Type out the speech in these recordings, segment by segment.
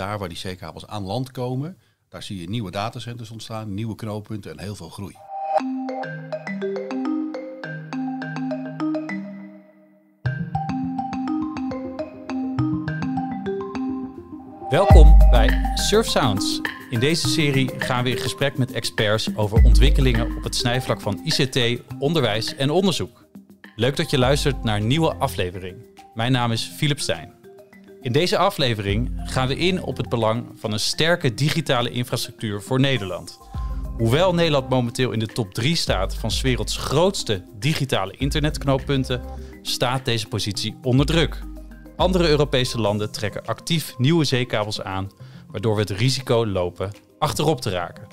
daar waar die zeekabels aan land komen, daar zie je nieuwe datacenters ontstaan, nieuwe knooppunten en heel veel groei. Welkom bij Surf Sounds. In deze serie gaan we in gesprek met experts over ontwikkelingen op het snijvlak van ICT, onderwijs en onderzoek. Leuk dat je luistert naar een nieuwe aflevering. Mijn naam is Philip Stijn. In deze aflevering gaan we in op het belang van een sterke digitale infrastructuur voor Nederland. Hoewel Nederland momenteel in de top 3 staat van 's werelds grootste digitale internetknooppunten, staat deze positie onder druk. Andere Europese landen trekken actief nieuwe zeekabels aan, waardoor we het risico lopen achterop te raken.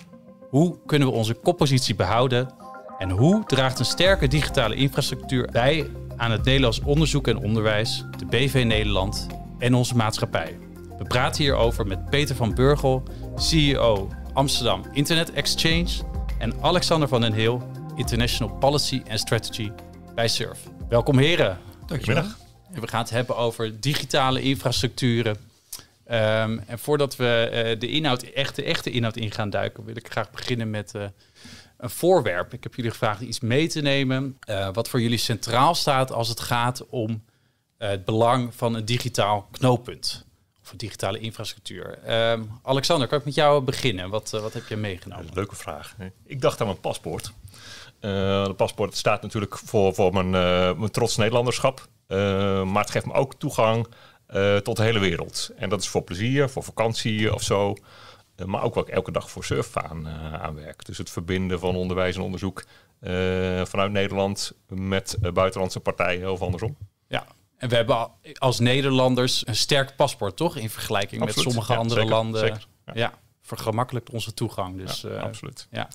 Hoe kunnen we onze koppositie behouden en hoe draagt een sterke digitale infrastructuur bij aan het Nederlands onderzoek en onderwijs, de BV Nederland en onze maatschappij. We praten hierover met Peter van Burgel, CEO Amsterdam Internet Exchange en Alexander van den Heel, International Policy and Strategy bij Surf. Welkom heren. Dankjewel. We gaan het hebben over digitale infrastructuren. Ehm, en voordat we eh, de inhoud, echte echte inhoud in gaan duiken, wil ik graag beginnen met eh, een voorwerp. Ik heb jullie gevraagd iets mee te nemen, uh, wat voor jullie centraal staat als het gaat om eh, het belang van een digitaal knooppunt een digitale infrastructuur. Ehm, Alexander, kan ik met jou beginnen? Wat, eh, wat heb je meegenomen? Leuke vraag. Ik dacht aan mijn paspoort. Uh, de paspoort staat natuurlijk voor, voor mijn, mijn trots Nederlanderschap. maar het geeft me ook toegang tot de hele wereld. En dat is voor plezier, voor vakantie of zo. maar ook wat ik elke dag voor surf aan, aan werk. Dus het verbinden van onderwijs en onderzoek vanuit Nederland met buitenlandse partijen of andersom. Ja, en we hebben als Nederlanders een sterk paspoort, toch? In vergelijking met sommige andere landen. ja. vergemakkelijkt onze toegang. Dus, ja, eh, absoluut. Ja.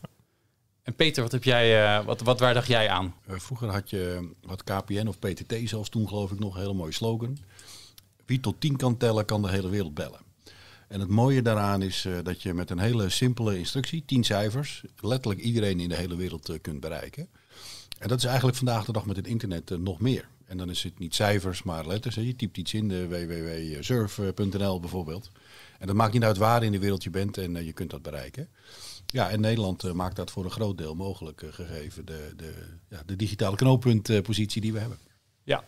En Peter, wat heb jij, eh, wat, wat, waar dacht jij aan? Eh, vroeger had je wat KPN of PTT zelfs toen geloof ik nog een hele mooie slogan. Wie tot tien kan tellen, kan de hele wereld bellen. En het mooie daaraan is dat je met een hele simpele instructie, tien cijfers, letterlijk iedereen in de hele wereld kunt bereiken. En dat is eigenlijk vandaag de dag met het internet nog meer. En dan is het niet cijfers, maar letters. Je typt iets in de www.surf.nl bijvoorbeeld. En dat maakt niet uit waar in de wereld je bent en eh, je kunt dat bereiken. Ja, en Nederland eh, maakt dat voor een groot deel mogelijk, eh, gegeven de, de, ja, de digitale knooppuntpositie die we hebben. Ja,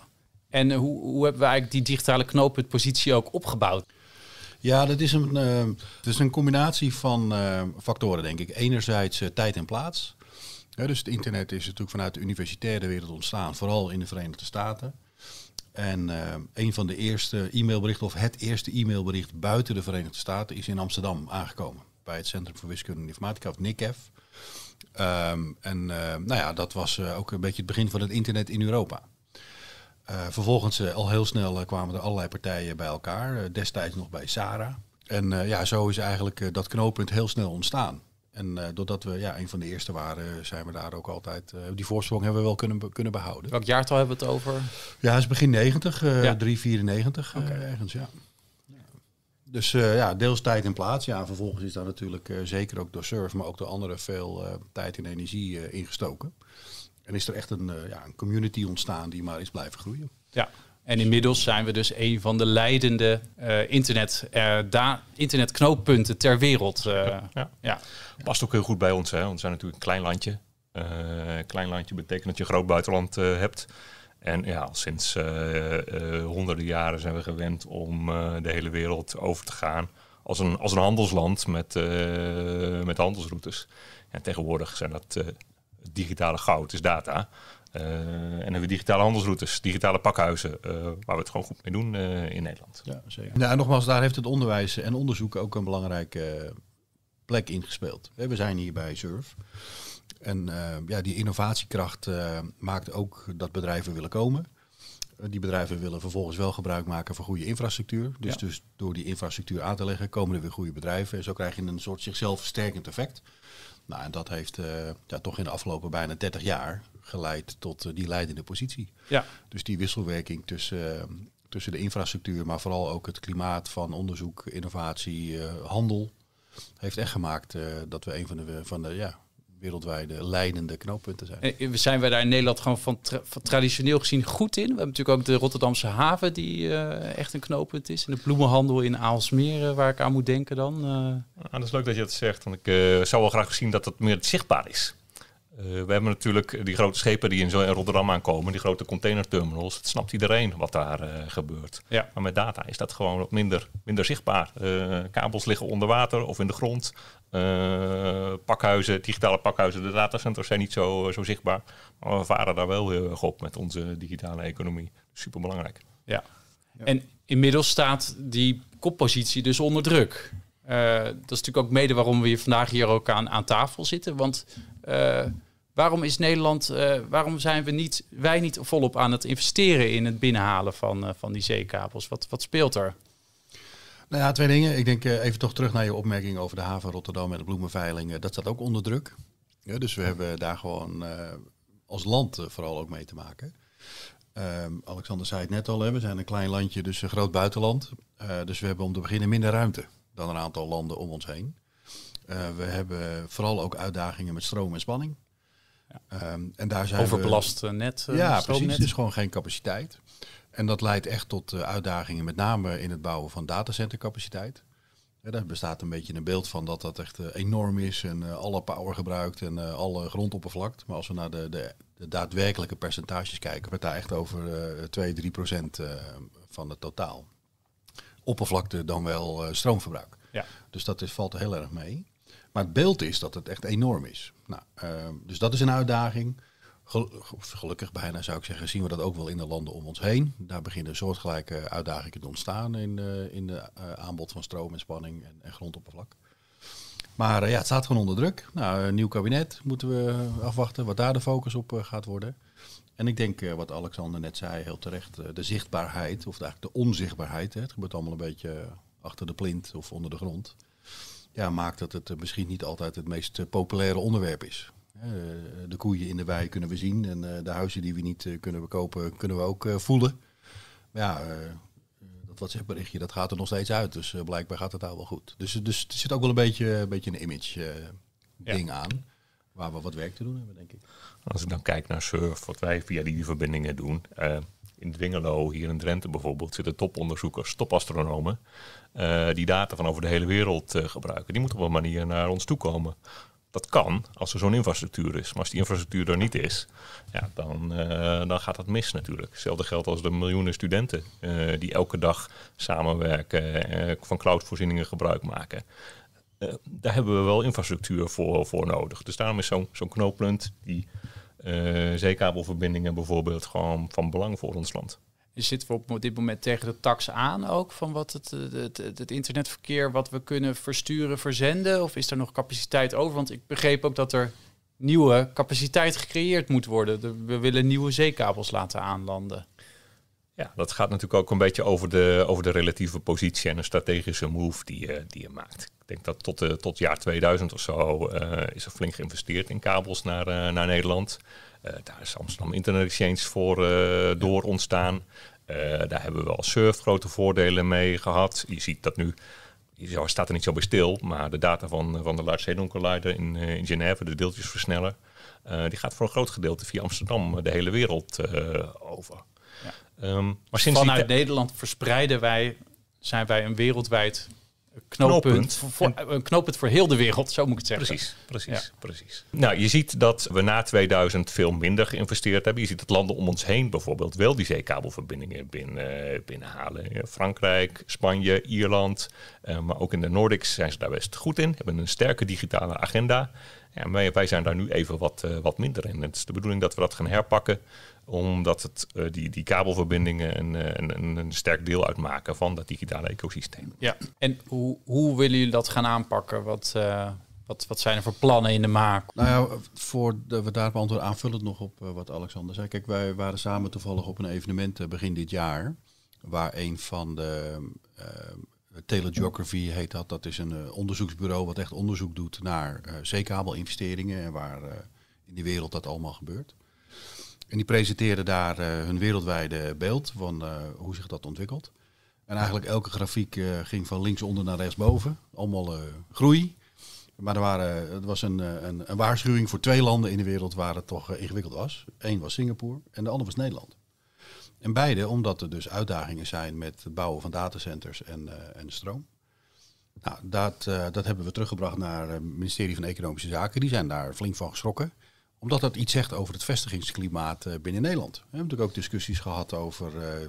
en hoe, hoe hebben we eigenlijk die digitale knooppuntpositie ook opgebouwd? Ja, dat is een, dat is een combinatie van factoren, denk ik. Enerzijds tijd en plaats dus het internet is natuurlijk vanuit de universitaire wereld ontstaan, vooral in de Verenigde Staten. En eh, een van de eerste e-mailberichten, of het eerste e-mailbericht buiten de Verenigde Staten, is in Amsterdam aangekomen. Bij het Centrum voor Wiskunde en Informatica, of NICEF. Ehm, en eh, nou ja, dat was eh, ook een beetje het begin van het internet in Europa. vervolgens, al heel snel, kwamen er allerlei partijen bij elkaar. destijds nog bij SARA. En ja, zo is eigenlijk dat knooppunt heel snel ontstaan. En eh, doordat we ja, een van de eerste waren, zijn we daar ook altijd. Eh, die voorsprong hebben we wel kunnen, kunnen behouden. Welk jaartal hebben we het over? Ja, het is begin 90, uh, eh, ja. 394 okay. ergens, ja. Dus ja, deels tijd en plaats. Ja, vervolgens is daar natuurlijk zeker ook door Surf, maar ook door anderen veel tijd en energie ingestoken. En is er echt een, ja, een community ontstaan die maar is blijven groeien. Ja. En inmiddels zijn we dus een van de leidende uh, internet, uh, internetknooppunten ter wereld. Eh. ja, Past ook heel goed bij ons, hè? want we zijn natuurlijk een klein landje. klein landje betekent dat je groot buitenland hebt. En ja, sinds honderden jaren zijn we gewend om de hele wereld over te gaan als een, als een handelsland met, met handelsroutes. En tegenwoordig zijn dat digitale goud, is data. Eh, en hebben we digitale handelsroutes, digitale pakhuizen, eh, waar we het gewoon goed mee doen eh, in Nederland. Ja, zeker. Nou, en nogmaals, daar heeft het onderwijs en onderzoek ook een belangrijke plek in gespeeld. We zijn hier bij Surf. En ja, die innovatiekracht maakt ook dat bedrijven willen komen. Eh, die bedrijven willen vervolgens wel gebruik maken van goede infrastructuur. Dus, dus door die infrastructuur aan te leggen komen er weer goede bedrijven. En zo krijg je een soort zichzelf versterkend effect. Nou, en dat heeft eh, ja, toch in de afgelopen bijna 30 jaar geleid tot eh, die leidende positie. Ja. Dus die wisselwerking tussen, tussen de infrastructuur, maar vooral ook het klimaat van onderzoek, innovatie, handel. Heeft echt gemaakt dat we een van de, van de ja, wereldwijde leidende knooppunten zijn. En zijn wij daar in Nederland gewoon van, traditioneel gezien goed in? We hebben natuurlijk ook de Rotterdamse haven die eh, echt een knooppunt is. En de bloemenhandel in Aalsmeer, eh, waar ik aan moet denken dan. Uh... dat is leuk dat je dat zegt, want ik zou wel graag zien dat dat meer zichtbaar is. Eh, we hebben natuurlijk die grote schepen die in, Rotterdam aankomen, die grote containerterminals. Het snapt iedereen wat daar eh, gebeurt. Ja. Maar met data is dat gewoon wat minder, minder zichtbaar. Eh, kabels liggen onder water of in de grond. pakhuizen, digitale pakhuizen, de datacenters zijn niet zo, zo zichtbaar. Maar we varen daar wel heel erg op met onze digitale economie. Superbelangrijk. Ja. ja. En inmiddels staat die koppositie dus onder druk. dat is natuurlijk ook mede waarom we hier vandaag hier ook aan, aan tafel zitten. Want eh, waarom is Nederland, eh, waarom zijn we niet, wij niet volop aan het investeren in het binnenhalen van, eh, van die zeekabels? Wat, wat speelt er? Nou ja, twee dingen. Ik denk even toch terug naar je opmerking over de haven Rotterdam en de bloemenveiling. dat staat ook onder druk. dus we hebben daar gewoon als land vooral ook mee te maken. Ehm, Alexander zei het net al, hè, we zijn een klein landje, dus een groot buitenland. dus we hebben om te beginnen minder ruimte dan een aantal landen om ons heen. Eh, we hebben vooral ook uitdagingen met stroom en spanning. Ja. Ehm, en daar zijn Overbelast eh, net. Eh, ja, precies. is gewoon geen capaciteit. En dat leidt echt tot uitdagingen, met name in het bouwen van datacentercapaciteit. daar bestaat een beetje een beeld van dat dat echt enorm is en alle power gebruikt en alle grondoppervlakte Maar als we naar de, de, daadwerkelijke percentages kijken, we daar echt over uh, 2, 3 van het totaal. Oppervlakte dan wel stroomverbruik. Ja. Dus dat is, valt heel erg mee. Maar het beeld is dat het echt enorm is. Nou, ehm, dus dat is een uitdaging. gelukkig bijna zou ik zeggen, zien we dat ook wel in de landen om ons heen. Daar beginnen soortgelijke uitdagingen te ontstaan in, eh, in de eh, aanbod van stroom en spanning en, en grondoppervlak. Maar eh, ja, het staat gewoon onder druk. Nou, een nieuw kabinet moeten we afwachten wat daar de focus op gaat worden. En ik denk wat Alexander net zei, heel terecht, de zichtbaarheid, of eigenlijk de onzichtbaarheid, hè, het gebeurt allemaal een beetje achter de plint of onder de grond ja, maakt dat het eh, misschien niet altijd het meest eh, populaire onderwerp is. Eh, de koeien in de wei kunnen we zien en de huizen die we niet kunnen bekopen kunnen we ook voelen. Maar ja, dat WhatsApp-berichtje dat gaat er nog steeds uit, dus blijkbaar gaat het daar wel goed. Dus, dus er zit ook wel een beetje, een, beetje een image-ding aan waar we wat werk te doen hebben, denk ik. Als ik dan kijk naar surf, wat wij via die verbindingen doen, in Dwingelo, hier in Drenthe bijvoorbeeld, zitten toponderzoekers, topastronomen, eh, die data van over de hele wereld eh, gebruiken. Die moeten op een manier naar ons toe komen. Dat kan als er zo'n infrastructuur is. Maar als die infrastructuur er niet is, ja, dan, eh, dan gaat dat mis natuurlijk. Hetzelfde geldt als de miljoenen studenten die elke dag samenwerken, van cloudvoorzieningen gebruik maken. daar hebben we wel infrastructuur voor, voor nodig. Dus daarom is zo'n zo'n knooppunt die eh, zeekabelverbindingen bijvoorbeeld gewoon van belang voor ons land. Dus zitten we op dit moment tegen de tax aan ook van wat het, eh, het, het, het, internetverkeer wat we kunnen versturen, verzenden? Of is er nog capaciteit over? Want ik begreep ook dat er nieuwe capaciteit gecreëerd moet worden. We willen nieuwe zeekabels laten aanlanden. Ja, dat gaat natuurlijk ook een beetje over de, over de relatieve positie en een strategische move die, je, eh, die je maakt. Ik denk dat tot, het eh, tot jaar 2000 of zo eh, is er flink geïnvesteerd in kabels naar, naar Nederland. daar is Amsterdam Internet Exchange voor door ontstaan. daar hebben we als surf grote voordelen mee gehad. Je ziet dat nu, je staat er niet zo bij stil, maar de data van, van de Large Hadron Collider in, in Genève, de deeltjesversneller, die gaat voor een groot gedeelte via Amsterdam de hele wereld over. Ehm, maar vanuit Nederland verspreiden wij, zijn wij een wereldwijd knooppunt. Voor, eh, een knooppunt voor heel de wereld, zo moet ik het zeggen. Precies, precies, precies. Nou, je ziet dat we na 2000 veel minder geïnvesteerd hebben. Je ziet dat landen om ons heen bijvoorbeeld wel die zeekabelverbindingen binnen, eh, binnenhalen. Frankrijk, Spanje, Ierland, eh, maar ook in de Nordics zijn ze daar best goed in. Hebben een sterke digitale agenda. Ja, wij, zijn daar nu even wat, wat minder in. Het is de bedoeling dat we dat gaan herpakken omdat het, eh, die, die kabelverbindingen eh, een, een, een, sterk deel uitmaken van dat digitale ecosysteem. Ja, en hoe, hoe willen jullie dat gaan aanpakken? Wat, eh, wat, wat zijn er voor plannen in de maak? Nou ja, voor de, we daar beantwoorden aanvullend nog op wat Alexander zei. Kijk, wij waren samen toevallig op een evenement begin dit jaar. Waar een van de uh, telegeography heet dat. Dat is een onderzoeksbureau wat echt onderzoek doet naar uh, zeekabelinvesteringen en waar in die wereld dat allemaal gebeurt. En die presenteerden daar eh, hun wereldwijde beeld van eh, hoe zich dat ontwikkelt. En eigenlijk elke grafiek eh, ging van linksonder naar rechtsboven. Allemaal groei. Maar er waren, het was een, een, een, waarschuwing voor twee landen in de wereld waar het toch ingewikkeld was. Eén was Singapore en de ander was Nederland. En beide, omdat er dus uitdagingen zijn met het bouwen van datacenters en, uh, en stroom. Nou, dat, dat hebben we teruggebracht naar het ministerie van Economische Zaken. Die zijn daar flink van geschrokken omdat dat iets zegt over het vestigingsklimaat eh, binnen Nederland. We hebben natuurlijk ook discussies gehad over eh,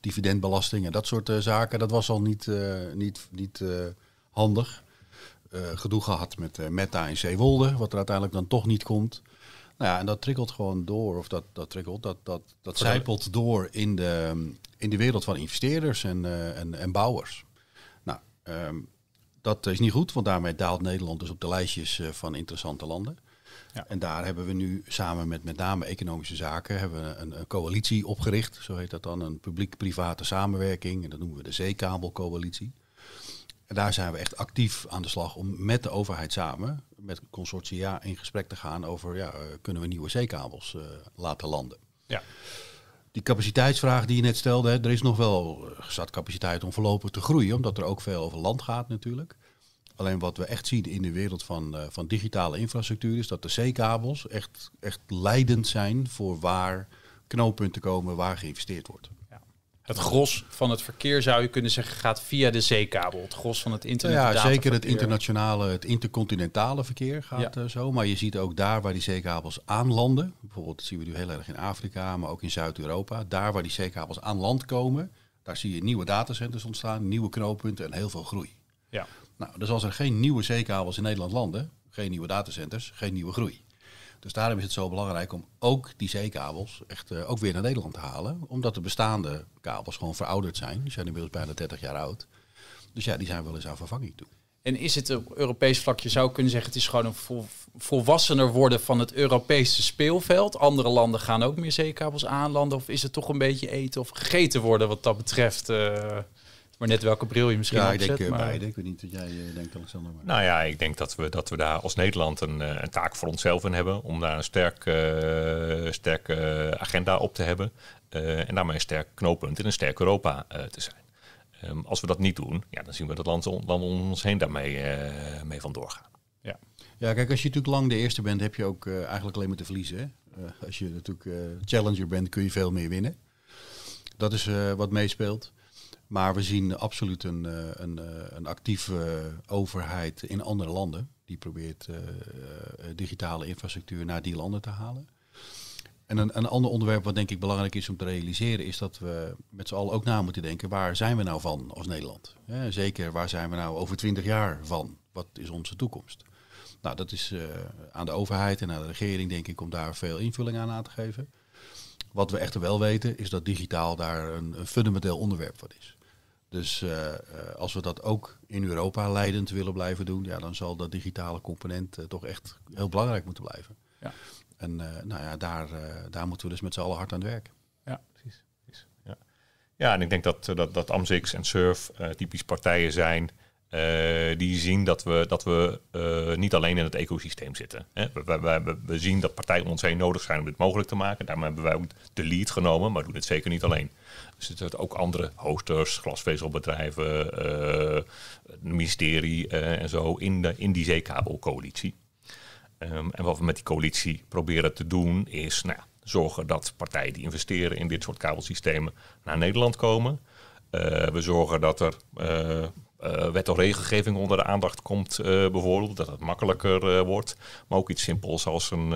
dividendbelasting en dat soort eh, zaken. Dat was al niet, niet, niet handig. gedoe gehad met Meta en Zeewolde, wat er uiteindelijk dan toch niet komt. Nou ja, en dat trikkelt gewoon door, of dat, dat trikkelt, dat, dat, dat zijpelt door in de, in de wereld van investeerders en, en, en bouwers. Nou, ehm, dat is niet goed, want daarmee daalt Nederland dus op de lijstjes van interessante landen. Ja. En daar hebben we nu samen met met name economische zaken hebben we een, coalitie opgericht. Zo heet dat dan, een publiek-private samenwerking. En dat noemen we de Zeekabelcoalitie. En daar zijn we echt actief aan de slag om met de overheid samen, met consortia, in gesprek te gaan over ja, eh, kunnen we nieuwe zeekabels eh, laten landen. Ja. Die capaciteitsvraag die je net stelde, hè, er is nog wel eh, zat capaciteit om voorlopig te groeien, omdat er ook veel over land gaat natuurlijk. Alleen wat we echt zien in de wereld van, eh, van digitale infrastructuur is dat de C-kabels echt, echt leidend zijn voor waar knooppunten komen waar geïnvesteerd wordt. Ja. Het gros van het verkeer zou je kunnen zeggen gaat via de zeekabel. Het gros van het internet. Ja, zeker het internationale, het intercontinentale verkeer gaat eh, zo. Maar je ziet ook daar waar die zeekabels aanlanden. Bijvoorbeeld zien we nu heel erg in Afrika, maar ook in Zuid-Europa. Daar waar die zeekabels aan land komen, daar zie je nieuwe datacenters ontstaan, nieuwe knooppunten en heel veel groei. Ja. Nou, dus als er geen nieuwe zeekabels in Nederland landen, geen nieuwe datacenters, geen nieuwe groei. Dus daarom is het zo belangrijk om ook die zeekabels echt eh, ook weer naar Nederland te halen. Omdat de bestaande kabels gewoon verouderd zijn. Die zijn inmiddels bijna 30 jaar oud. Dus ja, die zijn wel eens aan vervanging toe. En is het op Europees vlak, je zou kunnen zeggen, het is gewoon een volwassener worden van het Europese speelveld. Andere landen gaan ook meer zeekabels aanlanden. Of is het toch een beetje eten of gegeten worden wat dat betreft? Eh? Maar net welke bril je misschien ja, ik denk eh, Ik weet niet wat jij eh, denkt, Alexander. Maar... Nou ja, ik denk dat we, dat we daar als Nederland een, eh, een taak voor onszelf in hebben. Om daar een sterk, sterk agenda op te hebben. en daarmee een sterk knooppunt in een sterk Europa te zijn. Ehm, als we dat niet doen, ja, dan zien we dat land, land om ons heen daarmee mee vandoor gaan. Ja. ja, kijk, als je natuurlijk lang de eerste bent, heb je ook eigenlijk alleen maar te verliezen. als je natuurlijk challenger bent, kun je veel meer winnen. Dat is wat meespeelt. Maar we zien absoluut een, eh, een, eh, een actieve overheid in andere landen. Die probeert eh, digitale infrastructuur naar die landen te halen. En een, een, ander onderwerp wat denk ik belangrijk is om te realiseren, is dat we met z'n allen ook na moeten denken, waar zijn we nou van als Nederland? zeker, waar zijn we nou over twintig jaar van? Wat is onze toekomst? Nou, dat is aan de overheid en aan de regering, denk ik, om daar veel invulling aan aan te geven. Wat we echter wel weten is dat digitaal daar een, een fundamenteel onderwerp voor is. Dus eh, eh, als we dat ook in Europa leidend willen blijven doen, ja, dan zal dat digitale component eh, toch echt heel belangrijk moeten blijven. Ja. En nou ja, daar, daar moeten we dus met z'n allen hard aan het werk. Ja, precies. Ja. ja. en ik denk dat, dat, dat en SURF typisch partijen zijn eh, die zien dat we, dat we eh, niet alleen in het ecosysteem zitten. Hè. We, we, we, zien dat partijen ons heen nodig zijn om dit mogelijk te maken. Daarom hebben wij ook de lead genomen, maar doen het zeker niet alleen. Dus er zitten ook andere hosters, glasvezelbedrijven, het eh, ministerie en zo in, de, in die zeekabelcoalitie. Ehm, en wat we met die coalitie proberen te doen is nou, zorgen dat partijen die investeren in dit soort kabelsystemen naar Nederland komen. we zorgen dat er eh, wet of regelgeving onder de aandacht komt, eh, bijvoorbeeld, dat het makkelijker eh, wordt. Maar ook iets simpels als een,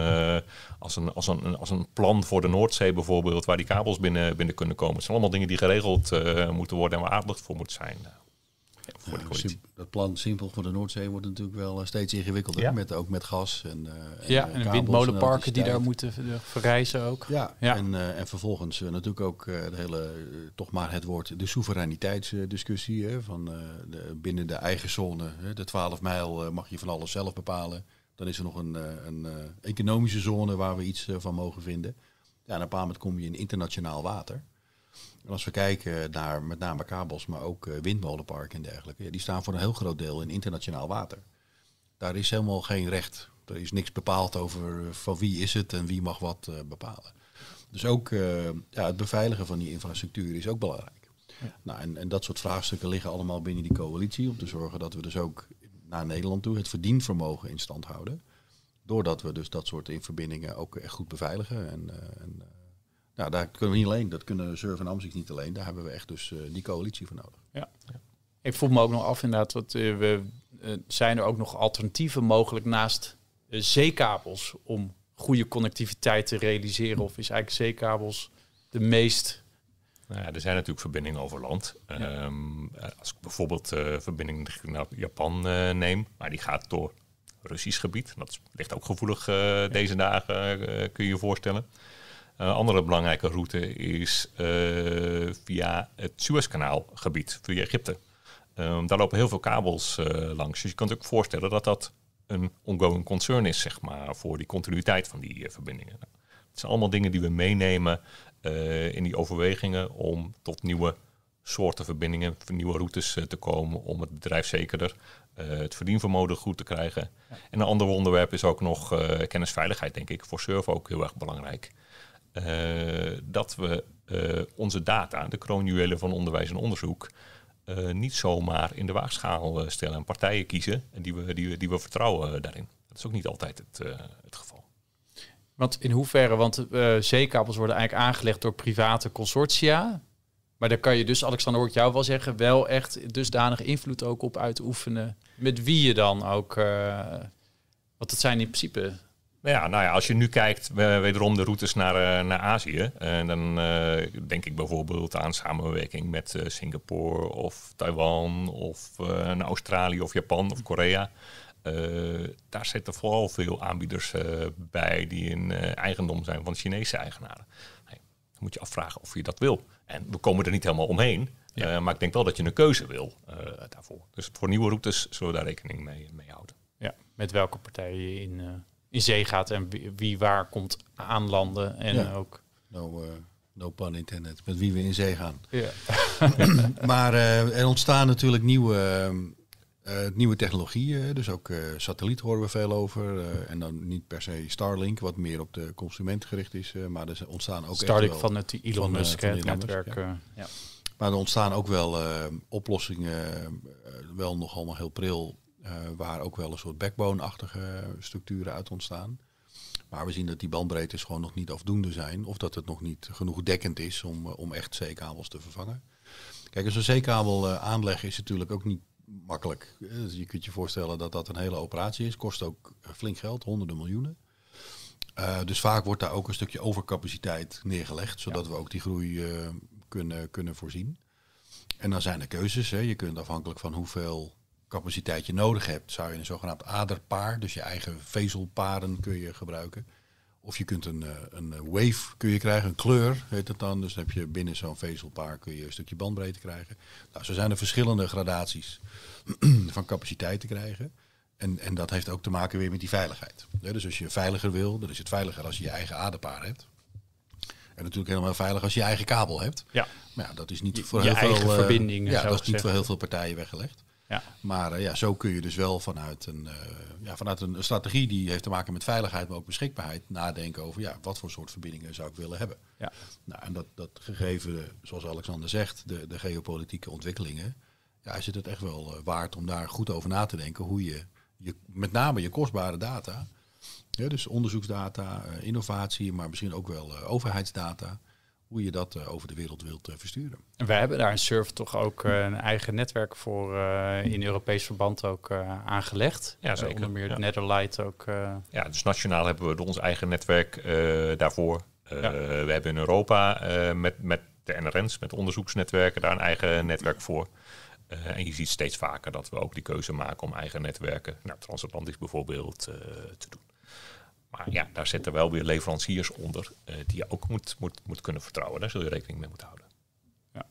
als, een, als, een, als een plan voor de Noordzee, bijvoorbeeld, waar die kabels binnen, binnen kunnen komen. Het zijn allemaal dingen die geregeld moeten worden en waar aandacht voor moet zijn dat plan simpel voor de Noordzee wordt natuurlijk wel eh, steeds ingewikkelder. Met, ook met gas en, eh, eh, windmolenparken die daar moeten verrijzen ook. Ja, En, en vervolgens natuurlijk ook de hele, toch maar het woord, de soevereiniteitsdiscussie. van, de, binnen de eigen zone, de 12 mijl, mag je van alles zelf bepalen. Dan is er nog een, een economische zone waar we iets van mogen vinden. Ja, en op een bepaald moment kom je in internationaal water. En als we kijken naar met name kabels, maar ook eh, windmolenparken en dergelijke, die staan voor een heel groot deel in internationaal water. Daar is helemaal geen recht. Er is niks bepaald over eh, van wie is het en wie mag wat eh, bepalen. Dus ook ja, het beveiligen van die infrastructuur is ook belangrijk. Nou, en, en dat soort vraagstukken liggen allemaal binnen die coalitie om te zorgen dat we dus ook naar Nederland toe het verdienvermogen in stand houden. Doordat we dus dat soort verbindingen ook echt goed beveiligen en, en ja daar kunnen we niet alleen. Dat kunnen Surf en Amzicht niet alleen. Daar hebben we echt dus eh, die coalitie voor nodig. Ja. Ik voel me ook nog af inderdaad. Wat, eh, we, eh, zijn er ook nog alternatieven mogelijk naast zeekabels om goede connectiviteit te realiseren? Of is eigenlijk zeekabels de meest... Nou ja, er zijn natuurlijk verbindingen over land. Ehm, als ik bijvoorbeeld verbinding naar Japan neem, maar die gaat door Russisch gebied. Dat ligt ook gevoelig deze dagen, kun je je voorstellen. Een eh, andere belangrijke route is eh, via het Suezkanaalgebied, via Egypte. Ehm, daar lopen heel veel kabels eh, langs. Dus je kunt je ook voorstellen dat dat een ongoing concern is, zeg maar, voor die continuïteit van die verbindingen. het zijn allemaal dingen die we meenemen in die overwegingen om tot nieuwe soorten verbindingen, nieuwe routes te komen om het bedrijf zekerder, het verdienvermogen goed te krijgen. En een ander onderwerp is ook nog kennisveiligheid, denk ik. Voor surf ook heel erg belangrijk. Eh, dat we eh, onze data, de kroonjuwelen van onderwijs en onderzoek, eh, niet zomaar in de waagschaal stellen en partijen kiezen en die, we, die, die we vertrouwen daarin. Dat is ook niet altijd het, het geval. Want in hoeverre, want zeekabels worden eigenlijk aangelegd door private consortia. Maar daar kan je dus, Alexander, hoor ik jou wel zeggen, wel echt dusdanig invloed ook op uitoefenen. Met wie je dan ook. Uh, want het zijn in principe nou ja, nou ja, als je nu kijkt, uh, wederom de routes naar, eh, naar Azië, eh, dan eh, denk ik bijvoorbeeld aan samenwerking met Singapore of Taiwan of Australië of Japan of Korea. daar zitten vooral veel aanbieders bij die in eigendom zijn van Chinese eigenaren. dan moet je afvragen of je dat wil. En we komen er niet helemaal omheen. maar ik denk wel dat je een keuze wil daarvoor. Dus voor nieuwe routes zullen we daar rekening mee, mee houden. Ja, met welke partijen je in in zee gaat en wie, waar komt aanlanden. En ook. No, uh, no pun met wie we in zee gaan. Ja. maar eh, er ontstaan natuurlijk nieuwe, eh, nieuwe technologieën. Dus ook satelliet horen we veel over. en dan niet per se Starlink, wat meer op de consument gericht is. maar er ontstaan ook. Starlink van het Elon Musk, van het Ja. Maar er ontstaan ook wel oplossingen, wel nog allemaal heel pril eh, waar ook wel een soort backbone-achtige structuren uit ontstaan. Maar we zien dat die bandbreedtes gewoon nog niet afdoende zijn. Of dat het nog niet genoeg dekkend is om, eh, om echt C-kabels te vervangen. Kijk, als een C-kabel eh, aanleggen is natuurlijk ook niet makkelijk. Dus je kunt je voorstellen dat dat een hele operatie is. Kost ook flink geld, honderden miljoenen. dus vaak wordt daar ook een stukje overcapaciteit neergelegd, zodat we ook die groei kunnen, kunnen voorzien. En dan zijn er keuzes. Hè. Je kunt afhankelijk van hoeveel capaciteit je nodig hebt, zou je een zogenaamd aderpaar, dus je eigen vezelparen kun je gebruiken. Of je kunt een, eh, een wave kun je krijgen, een kleur heet het dan. Dus dan heb je binnen zo'n vezelpaar kun je een stukje bandbreedte krijgen. Nou, zo zijn er verschillende gradaties van capaciteit te krijgen. En, en dat heeft ook te maken weer met die veiligheid. dus als je veiliger wil, dan is het veiliger als je je eigen aderpaar hebt. En natuurlijk helemaal veilig als je je eigen kabel hebt. Ja. Maar ja, dat is niet voor heel veel... Eh, ja, dat is niet voor heel veel partijen weggelegd. Ja. Maar eh, ja, zo kun je dus wel vanuit een, eh, ja, vanuit een strategie die heeft te maken met veiligheid, maar ook beschikbaarheid, nadenken over ja, wat voor soort verbindingen zou ik willen hebben. Ja. Nou, en dat, dat gegeven, zoals Alexander zegt, de, de geopolitieke ontwikkelingen, ja, is het echt wel eh, waard om daar goed over na te denken hoe je, je met name je kostbare data, dus onderzoeksdata, innovatie, maar misschien ook wel overheidsdata, hoe je dat eh, over de wereld wilt eh, versturen. We wij hebben daar in Surf toch ook eh, een eigen netwerk voor in Europees verband ook aangelegd. Ja, zeker. onder meer ja. Netherlight ook. Ja, dus nationaal hebben we ons eigen netwerk daarvoor. We hebben in Europa met, met de NRN's, met onderzoeksnetwerken, daar een eigen netwerk voor. en je ziet steeds vaker dat we ook die keuze maken om eigen netwerken, nou, transatlantisch bijvoorbeeld, te doen. Maar ja, daar zitten wel weer leveranciers onder eh, die je ook moet, moet, moet kunnen vertrouwen. Daar zul je rekening mee moeten houden. Ja.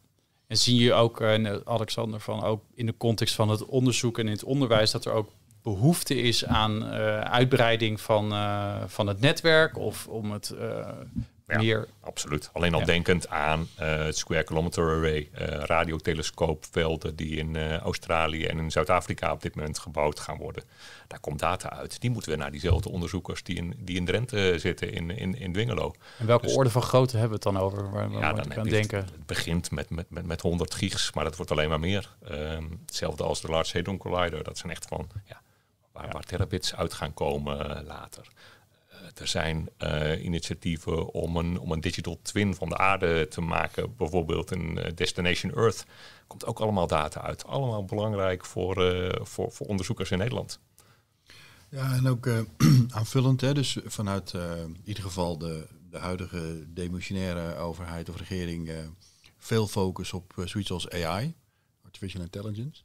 En zie je ook, eh, Alexander, van ook in de context van het onderzoek en in het onderwijs, dat er ook behoefte is aan eh, uitbreiding van, van het netwerk of om het ja, Absoluut. Alleen al denkend aan eh, het Square Kilometer Array, eh, radiotelescoopvelden die in eh, Australië en in Zuid-Afrika op dit moment gebouwd gaan worden. Daar komt data uit. Die moeten we naar diezelfde onderzoekers die in, die in Drenthe zitten, in, in, in Dwingelo. En welke dus- orde van grootte hebben we het dan over? Waar, ja, dan denken? Het, begint met, met, met, met 100 gigs, maar dat wordt alleen maar meer. Ehm, hetzelfde als de Large Hadron Collider. Dat zijn echt van ja, waar, waar terabits uit gaan komen later. Eh, er zijn eh, initiatieven om een, om een digital twin van de aarde te maken. Bijvoorbeeld een eh, Destination Earth. Komt ook allemaal data uit. Allemaal belangrijk voor, voor, voor onderzoekers in Nederland. Ja, en ook aanvullend, hè, dus vanuit in ieder geval de, de huidige demissionaire overheid of regering veel focus op zoiets als AI, artificial intelligence.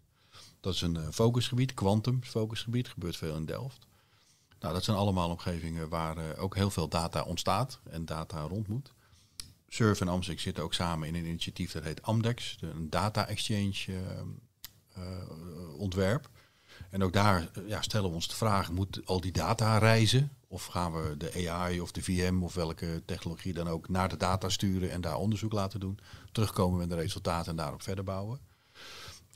Dat is een focusgebied, quantum focusgebied, gebeurt veel in Delft. Nou, dat zijn allemaal omgevingen waar eh, ook heel veel data ontstaat en data rond moet. Surf en Amsic zitten ook samen in een initiatief dat heet Amdex, een data exchange eh, eh, ontwerp. En ook daar ja, stellen we ons de vraag, moet al die data reizen? Of gaan we de AI of de VM of welke technologie dan ook naar de data sturen en daar onderzoek laten doen? Terugkomen met de resultaten en daarop verder bouwen.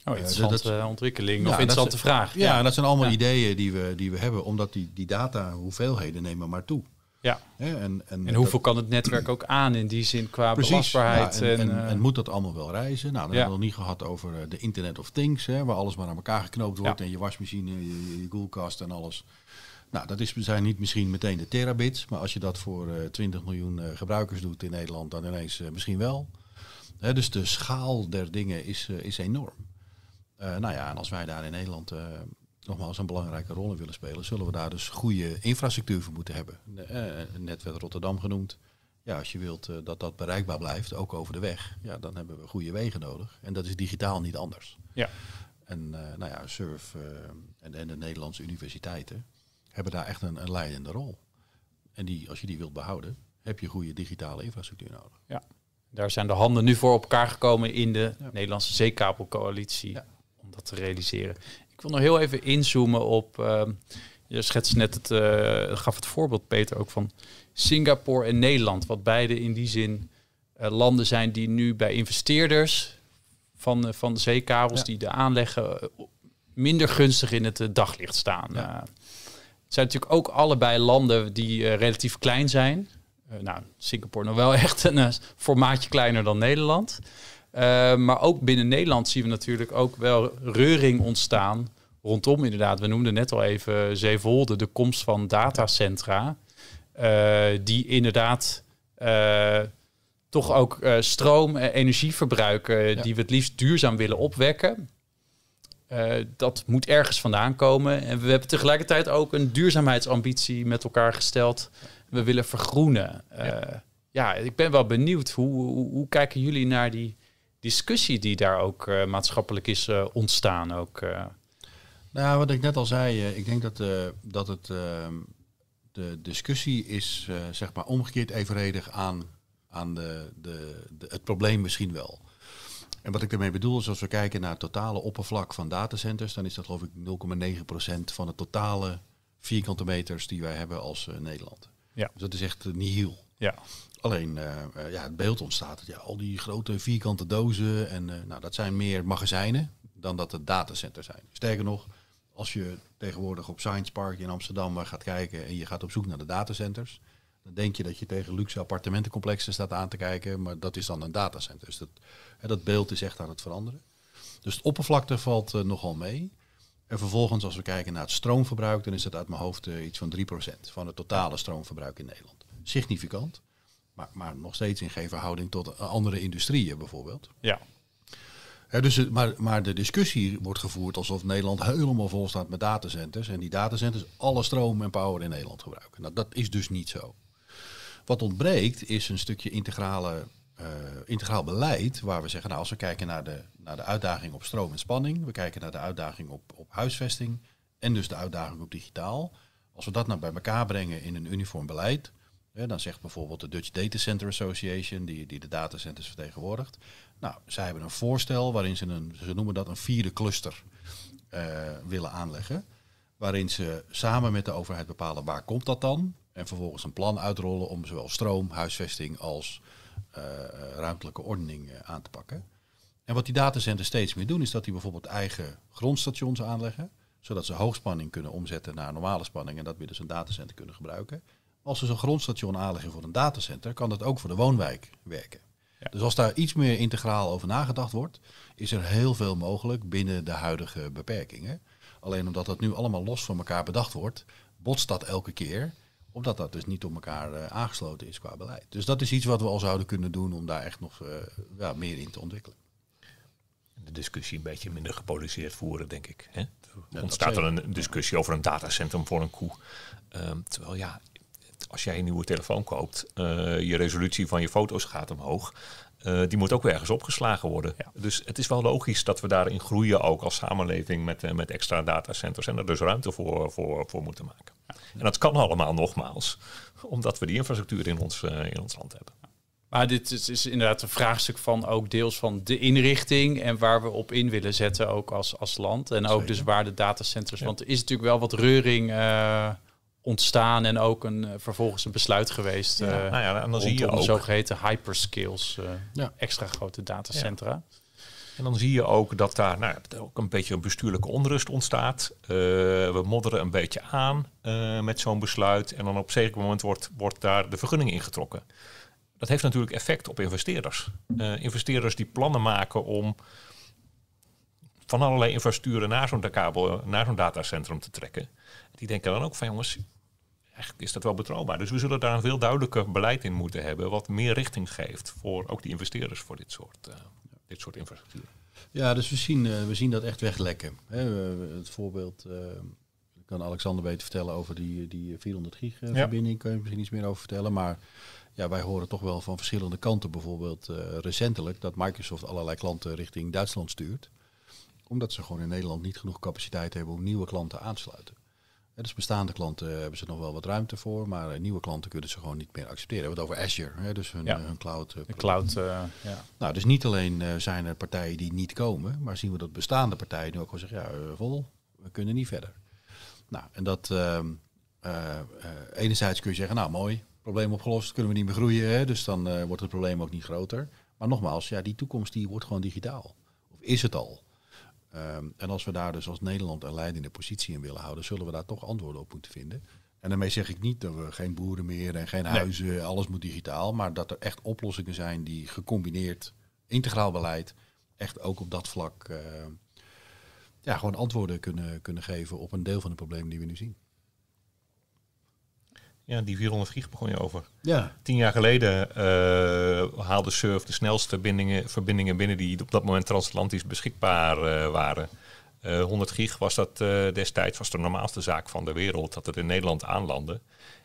Oh, eh, eh, interessante dat, ontwikkeling ja, of interessante vraag. Ja, ja. dat zijn allemaal ideeën die we, die we hebben, omdat die, die data hoeveelheden nemen maar toe. Ja. en, en, en hoeveel kan het netwerk ook aan in die zin qua precies, en, en, eh, en, moet dat allemaal wel reizen? Nou, we hebben we nog niet gehad over de Internet of Things, hè, waar alles maar aan elkaar geknoopt wordt. En je wasmachine, je, je, koelkast en alles. Nou, dat is, zijn niet misschien meteen de terabits, maar als je dat voor uh, 20 miljoen gebruikers doet in Nederland, dan ineens misschien wel. dus de schaal der dingen is, is enorm. Eh, nou ja, en als wij daar in Nederland eh, nogmaals een belangrijke rol in willen spelen, zullen we daar dus goede infrastructuur voor moeten hebben. Eh, net werd Rotterdam genoemd. Ja, als je wilt dat dat bereikbaar blijft, ook over de weg, ja, dan hebben we goede wegen nodig. En dat is digitaal niet anders. Ja. En nou ja, SURF en, en, de Nederlandse universiteiten hebben daar echt een, leidende rol. En die, als je die wilt behouden, heb je goede digitale infrastructuur nodig. Ja, daar zijn de handen nu voor op elkaar gekomen in de Nederlandse zeekabelcoalitie. Ja om dat te realiseren. Ik wil nog heel even inzoomen op. Ehm, je schetst net eh, het, gaf het voorbeeld, Peter, ook van Singapore en Nederland. Wat beide in die zin eh, landen zijn die nu bij investeerders van, eh, van de zeekabels die de aanleggen minder gunstig in het daglicht staan. Ja. het zijn natuurlijk ook allebei landen die relatief klein zijn. nou, Singapore nog wel echt een formaatje kleiner dan Nederland. Eh, maar ook binnen Nederland zien we natuurlijk ook wel reuring ontstaan rondom inderdaad. We noemden net al even Zeevolde, de komst van datacentra. Eh, die inderdaad eh, toch ook stroom en energie verbruiken die we het liefst duurzaam willen opwekken. dat moet ergens vandaan komen. En we hebben tegelijkertijd ook een duurzaamheidsambitie met elkaar gesteld. We willen vergroenen. Ja. ja, ik ben wel benieuwd. Hoe, hoe, hoe kijken jullie naar die discussie die daar ook eh, maatschappelijk is eh, ontstaan. Ook, eh? Nou, wat ik net al zei, ik denk dat, dat het, de discussie is zeg maar omgekeerd evenredig aan, aan de, de, het probleem misschien wel. En wat ik daarmee bedoel is als we kijken naar het totale oppervlak van datacenters, dan is dat geloof ik 0,9% van de totale vierkante meters die wij hebben als Nederland. Ja. Dus dat is echt niet heel. Ja. Alleen eh, eh, ja, het beeld ontstaat. Ja, al die grote vierkante dozen. En eh, nou, dat zijn meer magazijnen dan dat het datacenter zijn. Sterker nog, als je tegenwoordig op Science Park in Amsterdam gaat kijken en je gaat op zoek naar de datacenters. Dan denk je dat je tegen luxe appartementencomplexen staat aan te kijken, maar dat is dan een datacenter. Dus dat, dat beeld is echt aan het veranderen. Dus het oppervlakte valt nogal mee. En vervolgens, als we kijken naar het stroomverbruik, dan is dat uit mijn hoofd iets van 3% van het totale stroomverbruik in Nederland significant. Maar, maar nog steeds in geen tot eh, andere industrieën bijvoorbeeld. Ja. dus, maar, maar de discussie wordt gevoerd alsof Nederland helemaal vol staat met datacenters. En die datacenters alle stroom en power in Nederland gebruiken. Nou, dat is dus niet zo. Wat ontbreekt is een stukje integrale, eh, integraal beleid. Waar we zeggen, nou, als we kijken naar de, naar de uitdaging op stroom en spanning. We kijken naar de uitdaging op, op huisvesting. En dus de uitdaging op digitaal. Als we dat nou bij elkaar brengen in een uniform beleid dan zegt bijvoorbeeld de Dutch Data Center Association, die, die de datacenters vertegenwoordigt. Nou, zij hebben een voorstel waarin ze een, ze noemen dat een vierde cluster eh, willen aanleggen. Waarin ze samen met de overheid bepalen waar komt dat dan. En vervolgens een plan uitrollen om zowel stroom, huisvesting als eh, eh, ruimtelijke ordening aan te pakken. En wat die datacenters steeds meer doen, is dat die bijvoorbeeld eigen grondstations aanleggen zodat ze hoogspanning kunnen omzetten naar normale spanning en dat weer dus een datacenter kunnen gebruiken. Als we zo'n grondstation aanleggen voor een datacenter, kan dat ook voor de woonwijk werken. Dus als daar iets meer integraal over nagedacht wordt, is er heel veel mogelijk binnen de huidige beperkingen. Alleen omdat dat nu allemaal los van elkaar bedacht wordt, botst dat elke keer omdat dat dus niet op elkaar eh, aangesloten is qua beleid. Dus dat is iets wat we al zouden kunnen doen om daar echt nog eh, ja, meer in te ontwikkelen. De discussie een beetje minder gepolariseerd voeren, denk ik. Hè? ontstaat er een discussie over een datacentrum voor een koe. Ehm, terwijl ja, als jij een nieuwe telefoon koopt, uh, je resolutie van je foto's gaat omhoog. Eh, die moet ook ergens opgeslagen worden. Dus het is wel logisch dat we daarin groeien ook als samenleving met, eh, met extra datacenters en er dus ruimte voor, voor, voor moeten maken. En dat kan allemaal nogmaals, omdat we die infrastructuur in ons, in ons land hebben. Maar dit is, is, inderdaad een vraagstuk van ook deels van de inrichting en waar we op in willen zetten ook als, als land. En ook dus waar de datacenters, want er is natuurlijk wel wat reuring ontstaan en ook een, eh, vervolgens een besluit geweest. Ja. Eh, nou ja, en dan zie je ook. zogeheten hyperscales, eh, ja. extra grote datacentra. En dan zie je ook dat daar nou, ook een beetje een bestuurlijke onrust ontstaat. we modderen een beetje aan met zo'n besluit. En dan op een zeker moment wordt, wordt daar de vergunning ingetrokken. Dat heeft natuurlijk effect op investeerders. investeerders die plannen maken om van allerlei infrastructuren naar zo'n naar zo'n datacentrum te trekken. Die denken dan ook van jongens, eigenlijk is dat wel betrouwbaar. Dus we zullen daar een veel duidelijker beleid in moeten hebben, wat meer richting geeft voor ook die investeerders voor dit soort, uh, dit soort infrastructuur. Ja, dus we zien, eh, we zien dat echt weglekken. Hè, het voorbeeld, eh, kan Alexander weten vertellen over die, die 400 gig verbinding, ja. kan je misschien iets meer over vertellen. Maar ja, wij horen toch wel van verschillende kanten, bijvoorbeeld recentelijk, dat Microsoft allerlei klanten richting Duitsland stuurt omdat ze gewoon in Nederland niet genoeg capaciteit hebben om nieuwe klanten aan te sluiten dus bestaande klanten hebben ze nog wel wat ruimte voor, maar eh, nieuwe klanten kunnen ze gewoon niet meer accepteren. We hebben het over Azure, hè, dus hun, eh, cloud. Eh, De cloud, ja. Nou, dus niet alleen zijn er partijen die niet komen, maar zien we dat bestaande partijen nu ook al zeggen, ja, vol, we kunnen niet verder. Nou, en dat ehm, enerzijds kun je zeggen, nou mooi, probleem opgelost, kunnen we niet meer groeien, hè, dus dan wordt het probleem ook niet groter. Maar nogmaals, ja, die toekomst die wordt gewoon digitaal. Of is het al? Ehm, en als we daar dus als Nederland een leidende positie in willen houden, zullen we daar toch antwoorden op moeten vinden. En daarmee zeg ik niet dat we geen boeren meer en geen huizen, alles moet digitaal. Maar dat er echt oplossingen zijn die gecombineerd, integraal beleid, echt ook op dat vlak ehm, ja, gewoon antwoorden kunnen, kunnen geven op een deel van de problemen die we nu zien. Ja, die 400 gig begon je over. Ja. Tien jaar geleden eh, haalde Surf de snelste verbindingen, verbindingen binnen die op dat moment transatlantisch beschikbaar eh, waren. Uh, eh, 100 gig was dat destijds was de normaalste zaak van de wereld dat het in Nederland aanlandde.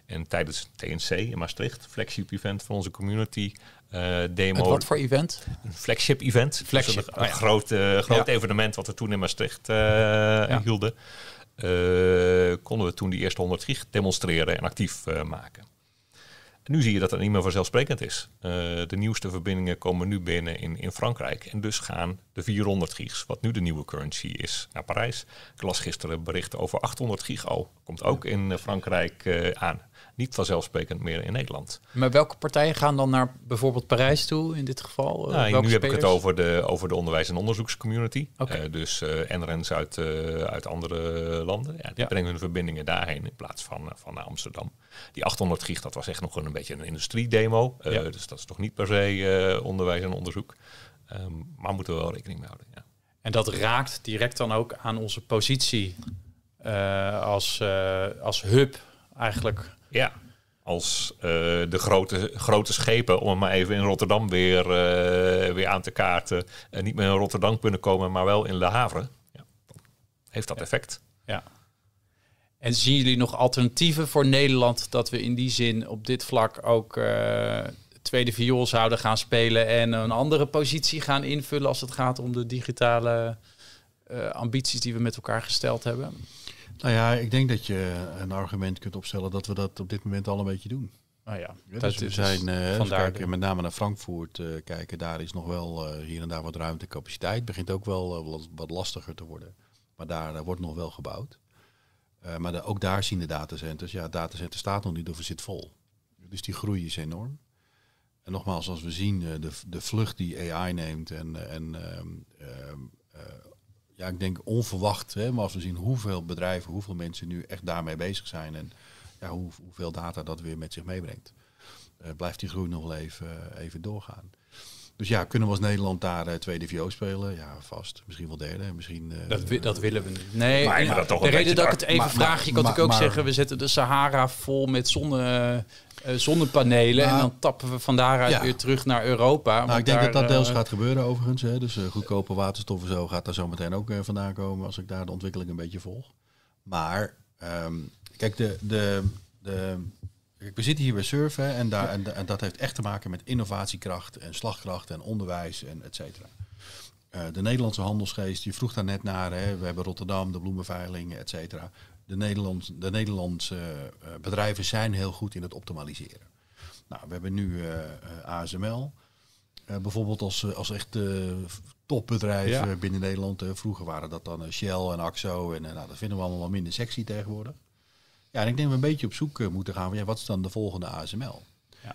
En tijdens TNC in Maastricht, flagship event van onze community, demo. wat voor event? Een flagship event. Flagship, dus oh een, groot, evenement wat we toen in Maastricht hielden. Eh, konden we toen die eerste 100 gig demonstreren en actief eh, maken. nu zie je dat dat niet meer vanzelfsprekend is. Eh, de nieuwste verbindingen komen nu binnen in, in Frankrijk. En dus gaan de 400 gigs, wat nu de nieuwe currency is, naar Parijs. Ik las gisteren berichten over 800 gig al. Komt ook in Frankrijk aan niet vanzelfsprekend meer in Nederland. Maar welke partijen gaan dan naar bijvoorbeeld Parijs toe in dit geval? Nou, nu heb ik het over de, over de onderwijs- en onderzoekscommunity. Okay. Eh, dus uh, eh, NREN's uit, uit andere landen. Ja, die brengen hun verbindingen daarheen in plaats van, van naar Amsterdam. Die 800 gig, dat was echt nog een beetje een industriedemo. Ja. Dus dat is toch niet per se onderwijs en onderzoek. Ehm, maar moeten we wel rekening mee houden. Ja. En dat raakt direct dan ook aan onze positie als, als hub eigenlijk ja, als eh, de grote, grote schepen, om maar even in Rotterdam weer, eh, weer aan te kaarten, en eh, niet meer in Rotterdam kunnen komen, maar wel in Le Havre. Ja, heeft dat effect. Ja. En zien jullie nog alternatieven voor Nederland dat we in die zin op dit vlak ook tweede viool zouden gaan spelen en een andere positie gaan invullen als het gaat om de digitale ambities die we met elkaar gesteld hebben? Nou ja, ik denk dat je een argument kunt opstellen dat we dat op dit moment al een beetje doen. Nou ah, ja, dus dat we zijn uh, vandaar kijken, met name naar Frankfurt eh, kijken. Daar is nog wel eh, hier en daar wat ruimte capaciteit. Het begint ook wel wat lastiger te worden. Maar daar, wordt nog wel gebouwd. maar de, ook daar zien de datacenters. Ja, het datacenter staat nog niet of zit vol. Dus die groei is enorm. En nogmaals, als we zien de, de vlucht die AI neemt en, en ehm, ehm, ja, ik denk onverwacht. Hè, maar als we zien hoeveel bedrijven, hoeveel mensen nu echt daarmee bezig zijn. En ja, hoeveel data dat weer met zich meebrengt. Eh, blijft die groei nog wel even, eh, even doorgaan. Dus ja, kunnen we als Nederland daar uh, tweede VO spelen? Ja, vast. Misschien wel derde. Misschien, dat, dat, willen we niet. Nee, maar, dat toch de reden dat ik het even vraag, je kan natuurlijk ook zeggen... we zetten de Sahara vol met zonne eh, zonnepanelen. en nou, dan tappen we van daaruit weer terug naar Europa. Nou, ik denk dat dat deels eh, gaat gebeuren overigens. Hè. Dus eh, goedkope waterstof en zo gaat daar zo meteen ook vandaan komen als ik daar de ontwikkeling een beetje volg. Maar ehm, kijk, de, de, de, we zitten hier bij surfen en, daar, en, dat heeft echt te maken met innovatiekracht en slagkracht en onderwijs en et cetera. de Nederlandse handelsgeest, je vroeg daar net naar, hè, we hebben Rotterdam, de bloemenveiling, et cetera de, Nederlandse, de eh, Nederlandse bedrijven zijn heel goed in het optimaliseren. Nou, we hebben nu eh, eh, ASML. bijvoorbeeld als, als echt topbedrijf binnen Nederland. vroeger waren dat dan Shell en Axo. En nou, dat vinden we allemaal minder sexy tegenwoordig. Ja, en ik denk dat we een beetje op zoek moeten gaan van ja, wat is dan de volgende ASML?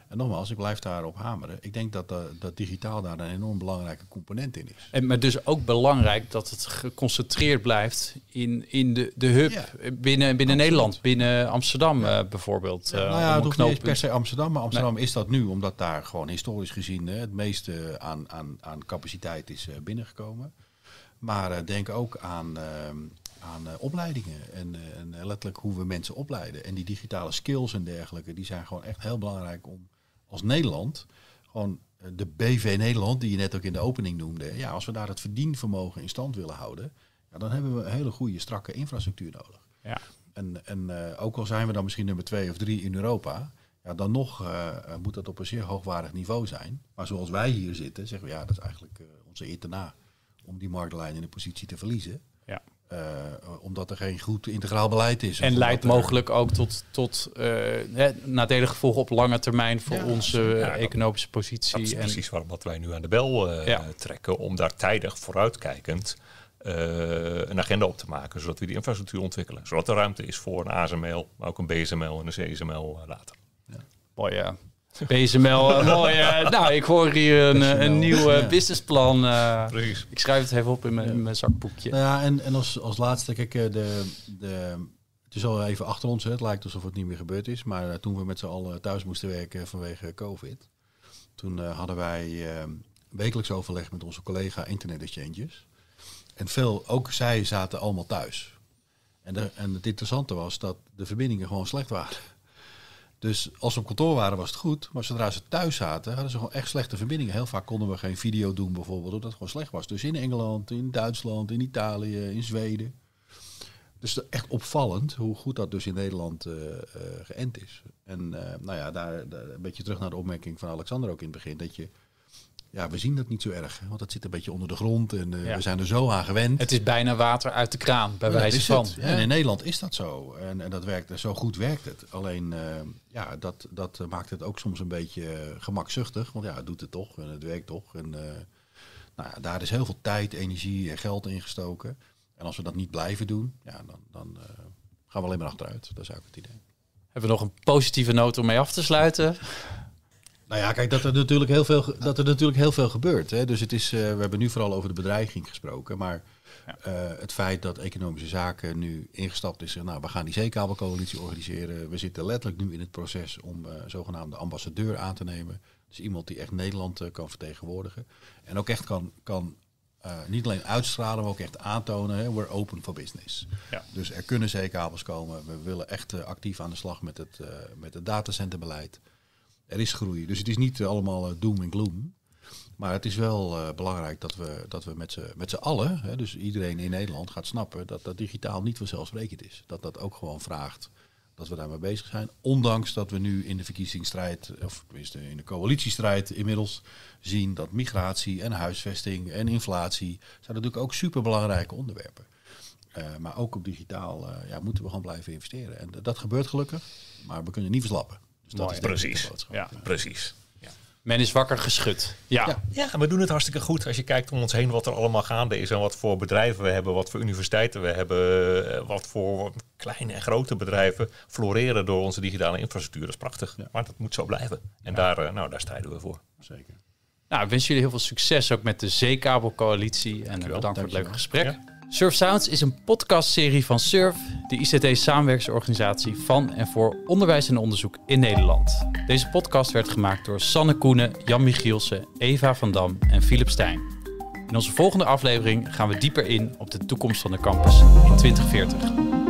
En nogmaals, ik blijf daarop hameren. Ik denk dat, eh, dat digitaal daar een enorm belangrijke component in is. En, maar dus ook belangrijk dat het geconcentreerd blijft in, in de, de hub binnen, binnen Nederland, binnen Amsterdam eh, bijvoorbeeld. Eh, nou ja, het hoeft niet per se Amsterdam, maar Amsterdam is dat nu, omdat daar gewoon historisch gezien het meeste aan, aan, aan capaciteit is binnengekomen. Maar denk ook aan ehm, aan eh, opleidingen en, eh, en, letterlijk hoe we mensen opleiden. En die digitale skills en dergelijke, die zijn gewoon echt heel belangrijk om als Nederland, gewoon eh, de BV Nederland, die je net ook in de opening noemde, ja, als we daar het verdienvermogen in stand willen houden, ja, dan hebben we een hele goede, strakke infrastructuur nodig. Ja. En, en ook al zijn we dan misschien nummer twee of drie in Europa, ja, dan nog moet dat op een zeer hoogwaardig niveau zijn. Maar zoals wij hier zitten, zeggen we ja, dat is eigenlijk onze eer te na om die marktlijn in de positie te verliezen. Eh, omdat er geen goed integraal beleid is. En leidt mogelijk ook tot, tot uh, nadelige gevolgen op lange termijn voor onze eh, economische positie. Dat is en... precies waarom dat wij nu aan de bel trekken, om daar tijdig vooruitkijkend een agenda op te maken, zodat we die infrastructuur ontwikkelen. Zodat er ruimte is voor een ASML, maar ook een BSML en een CSML later. Mooi ja. PSML. Eh, mooi. Eh. nou, ik hoor hier een, eh, een nieuw businessplan. ik schrijf het even op in mijn, zakboekje. Nou ja, en, en als, als laatste, kijk, de, de, het is al even achter ons. Hè. Het lijkt alsof het niet meer gebeurd is. Maar toen we met z'n allen thuis moesten werken vanwege COVID, toen hadden wij ehm, wekelijks overleg met onze collega Internet Exchanges. En veel, ook zij zaten allemaal thuis. En, en het interessante was dat de verbindingen gewoon slecht waren. Dus als ze op kantoor waren, was het goed. Maar zodra ze thuis zaten, hadden ze gewoon echt slechte verbindingen. Heel vaak konden we geen video doen, bijvoorbeeld, omdat het gewoon slecht was. Dus in Engeland, in Duitsland, in Italië, in Zweden. Dus echt opvallend hoe goed dat dus in Nederland uh, geënt is. En eh, nou ja, daar, een beetje terug naar de opmerking van Alexander ook in het begin. Dat je ja, we zien dat niet zo erg, want dat zit een beetje onder de grond en eh, we zijn er zo aan gewend. Het is bijna water uit de kraan, bij wijze van. En in Nederland is dat zo en, en dat werkt, zo goed werkt het. Alleen, eh, ja, dat, dat maakt het ook soms een beetje eh, gemakzuchtig, want ja, het doet het toch en het werkt toch. En nou, daar is heel veel tijd, energie en geld in gestoken. En als we dat niet blijven doen, ja, dan, dan gaan we alleen maar achteruit. Dat is ook het idee. Hebben we nog een positieve noot om mee af te sluiten? Nou ja, kijk, dat er natuurlijk heel veel, dat er natuurlijk heel veel gebeurt. Hè. Dus het is, eh, we hebben nu vooral over de bedreiging gesproken. Maar eh, het feit dat Economische Zaken nu ingestapt is. Nou, we gaan die zeekabelcoalitie organiseren. We zitten letterlijk nu in het proces om uh, zogenaamde ambassadeur aan te nemen. Dus iemand die echt Nederland kan vertegenwoordigen. En ook echt kan, kan niet alleen uitstralen, maar ook echt aantonen. Hè, we're open for business. Ja. Dus er kunnen zeekabels komen. We willen echt actief aan de slag met het, met het datacenterbeleid er is groei. Dus het is niet eh, allemaal eh, doom en gloom. Maar het is wel eh, belangrijk dat we, dat we met z'n, met z'n allen, hè, dus iedereen in Nederland, gaat snappen dat dat digitaal niet vanzelfsprekend is. Dat dat ook gewoon vraagt dat we daarmee bezig zijn. Ondanks dat we nu in de verkiezingsstrijd, of tenminste in de coalitiestrijd inmiddels, zien dat migratie en huisvesting en inflatie zijn natuurlijk ook superbelangrijke onderwerpen. maar ook op digitaal ja, moeten we gewoon blijven investeren. En dat gebeurt gelukkig, maar we kunnen niet verslappen. Dus dat is precies. Ja. Precies. Men is wakker geschud. Ja. ja. en we doen het hartstikke goed. Als je kijkt om ons heen wat er allemaal gaande is en wat voor bedrijven we hebben, wat voor universiteiten we hebben, eh, wat voor kleine en grote bedrijven floreren door onze digitale infrastructuur. Dat is prachtig, maar dat moet zo blijven. En daar, eh, nou, daar strijden we voor. Zeker. Nou, ik wens jullie heel veel succes ook met de Zeekabelcoalitie. En eh, bedankt voor het leuke gesprek. Surf Sounds is een podcastserie van Surf, de ICT-samenwerksorganisatie van en voor onderwijs en onderzoek in Nederland. Deze podcast werd gemaakt door Sanne Koenen, Jan Michielsen, Eva van Dam en Philip Stijn. In onze volgende aflevering gaan we dieper in op de toekomst van de campus in 2040.